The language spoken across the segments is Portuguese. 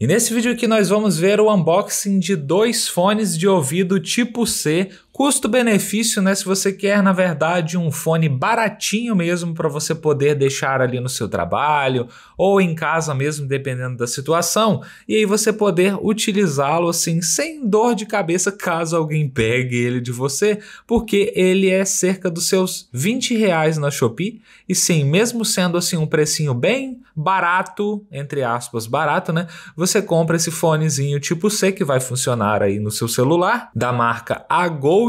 E nesse vídeo aqui nós vamos ver o unboxing de dois fones de ouvido tipo C Custo-benefício, né? Se você quer, na verdade, um fone baratinho mesmo para você poder deixar ali no seu trabalho ou em casa mesmo, dependendo da situação, e aí você poder utilizá-lo assim sem dor de cabeça caso alguém pegue ele de você, porque ele é cerca dos seus 20 reais na Shopee. E sim, mesmo sendo assim um precinho bem barato, entre aspas, barato, né? Você compra esse fonezinho tipo C que vai funcionar aí no seu celular da marca Agol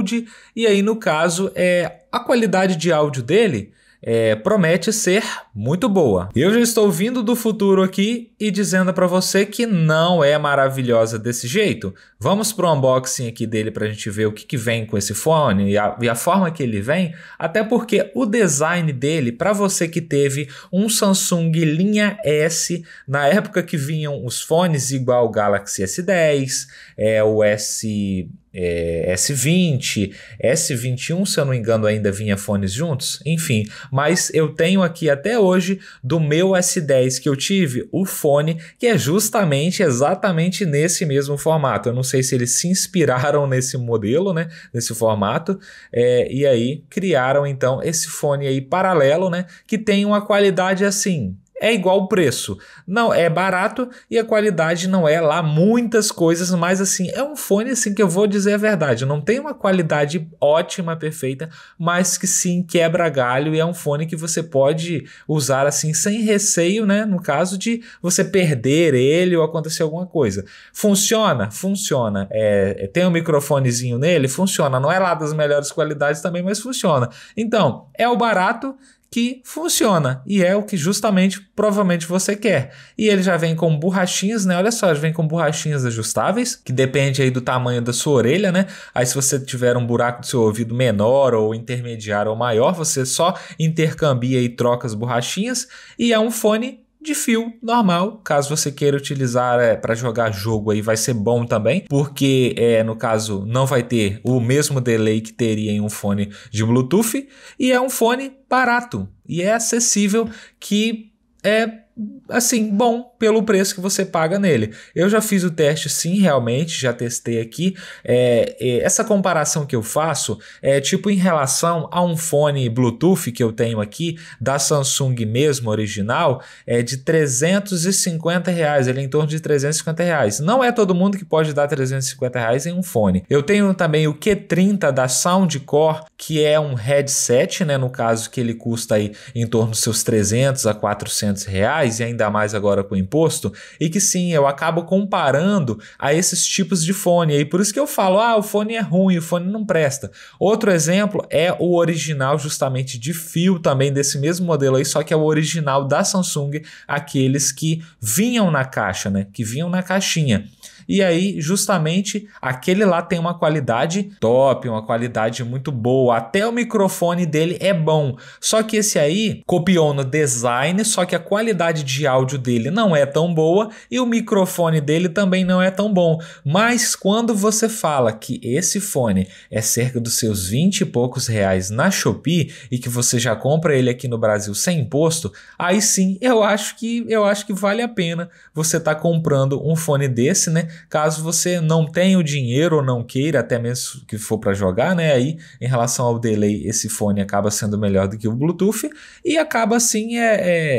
e aí no caso é a qualidade de áudio dele é, promete ser muito boa. Eu já estou vindo do futuro aqui e dizendo para você que não é maravilhosa desse jeito. Vamos para o unboxing aqui dele para a gente ver o que, que, vem com esse fone e a, e a, forma que ele vem, até porque o design dele, para você que teve um Samsung linha S, na época que vinham os fones igual o Galaxy S10, é, o S é, S20, S21, se eu não engano, ainda vinha fones juntos, enfim. Mas eu tenho aqui até hoje do meu S10 que eu tive o fone que é justamente exatamente nesse mesmo formato. Eu não sei se eles se inspiraram nesse modelo, né? Nesse formato, é, e aí criaram então esse fone aí paralelo, né? Que tem uma qualidade assim é igual o preço. Não, é barato e a qualidade não é lá muitas coisas, mas assim, é um fone assim que eu vou dizer a verdade, não tem uma qualidade ótima, perfeita, mas que sim quebra galho e é um fone que você pode usar assim sem receio, né, no caso de você perder ele ou acontecer alguma coisa. Funciona? Funciona. É, é tem um microfonezinho nele? Funciona. Não é lá das melhores qualidades também, mas funciona. Então, é o barato que funciona e é o que justamente provavelmente você quer. E ele já vem com borrachinhas, né? Olha só, já vem com borrachinhas ajustáveis, que depende aí do tamanho da sua orelha, né? Aí se você tiver um buraco do seu ouvido menor ou intermediário ou maior, você só intercambia e troca as borrachinhas e é um fone de fio normal. Caso você queira utilizar é, para jogar jogo aí, vai ser bom também, porque é, no caso não vai ter o mesmo delay que teria em um fone de Bluetooth e é um fone barato e é acessível que é assim, bom pelo preço que você paga nele. Eu já fiz o teste sim, realmente, já testei aqui. É, é, essa comparação que eu faço é tipo em relação a um fone Bluetooth que eu tenho aqui, da Samsung mesmo, original, é de 350 reais, ele é em torno de 350 reais. Não é todo mundo que pode dar 350 reais em um fone. Eu tenho também o Q30 da Soundcore, que é um headset, né, no caso que ele custa aí em torno dos seus 300 a 400 reais, e ainda mais agora com o imposto, e que sim, eu acabo comparando a esses tipos de fone. E por isso que eu falo, ah, o fone é ruim, o fone não presta. Outro exemplo é o original justamente de fio também desse mesmo modelo aí, só que é o original da Samsung, aqueles que vinham na caixa, né? Que vinham na caixinha. E aí, justamente, aquele lá tem uma qualidade top, uma qualidade muito boa. Até o microfone dele é bom. Só que esse aí copiou no design, só que a qualidade de áudio dele não é tão boa e o microfone dele também não é tão bom. Mas quando você fala que esse fone é cerca dos seus 20 e poucos reais na Shopee e que você já compra ele aqui no Brasil sem imposto, aí sim eu acho que eu acho que vale a pena você estar tá comprando um fone desse, né? Caso você não tenha o dinheiro ou não queira, até mesmo que for para jogar, né? Aí, em relação ao delay, esse fone acaba sendo melhor do que o Bluetooth e acaba assim é,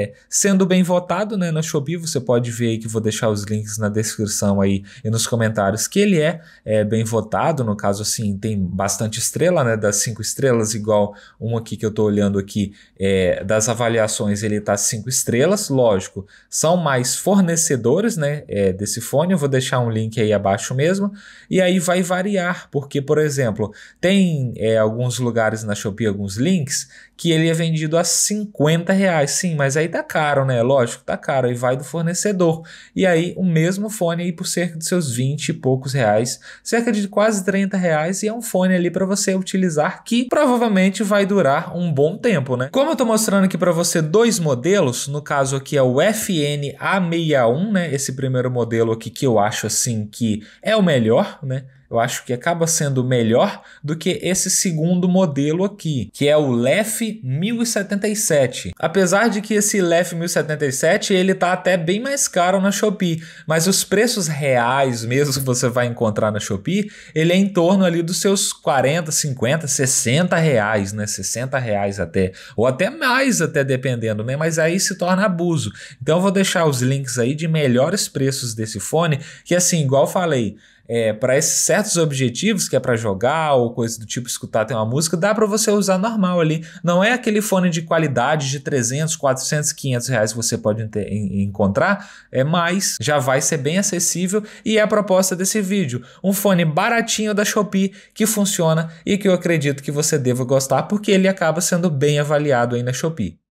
é sendo bem votado, né? Na Shopee você pode ver aí que vou deixar os links na descrição aí e nos comentários que ele é, é bem votado. No caso, assim, tem bastante estrela, né? Das cinco estrelas, igual um aqui que eu tô olhando aqui é, das avaliações, ele tá cinco estrelas. Lógico, são mais fornecedores, né? É, desse fone. Eu vou deixar um link aí abaixo mesmo. E aí vai variar, porque, por exemplo, tem é, alguns lugares na Shopee, alguns links, que ele é vendido a 50 reais. Sim, mas aí tá caro, né? Lógico, tá caro. E vai do fornecedor. E aí o mesmo fone aí por cerca de seus 20 e poucos reais, cerca de quase 30 reais. E é um fone ali para você utilizar que provavelmente vai durar um bom tempo, né? Como eu tô mostrando aqui para você dois modelos, no caso aqui é o FN A61, né? Esse primeiro modelo aqui que eu acho assim que é o melhor, né? eu acho que acaba sendo melhor do que esse segundo modelo aqui, que é o LEF 1077. Apesar de que esse LEF 1077 ele tá até bem mais caro na Shopee, mas os preços reais mesmo que você vai encontrar na Shopee, ele é em torno ali dos seus 40, 50, 60 reais, né? 60 reais até, ou até mais até dependendo, né? Mas aí se torna abuso. Então eu vou deixar os links aí de melhores preços desse fone, que assim, igual falei, é, para esses certos objetivos, que é para jogar ou coisa do tipo, escutar tem uma música, dá para você usar normal ali. Não é aquele fone de qualidade de 300, 400, 500 reais que você pode ter, em, encontrar, é mais, já vai ser bem acessível e é a proposta desse vídeo. Um fone baratinho da Shopee que funciona e que eu acredito que você deva gostar porque ele acaba sendo bem avaliado aí na Shopee.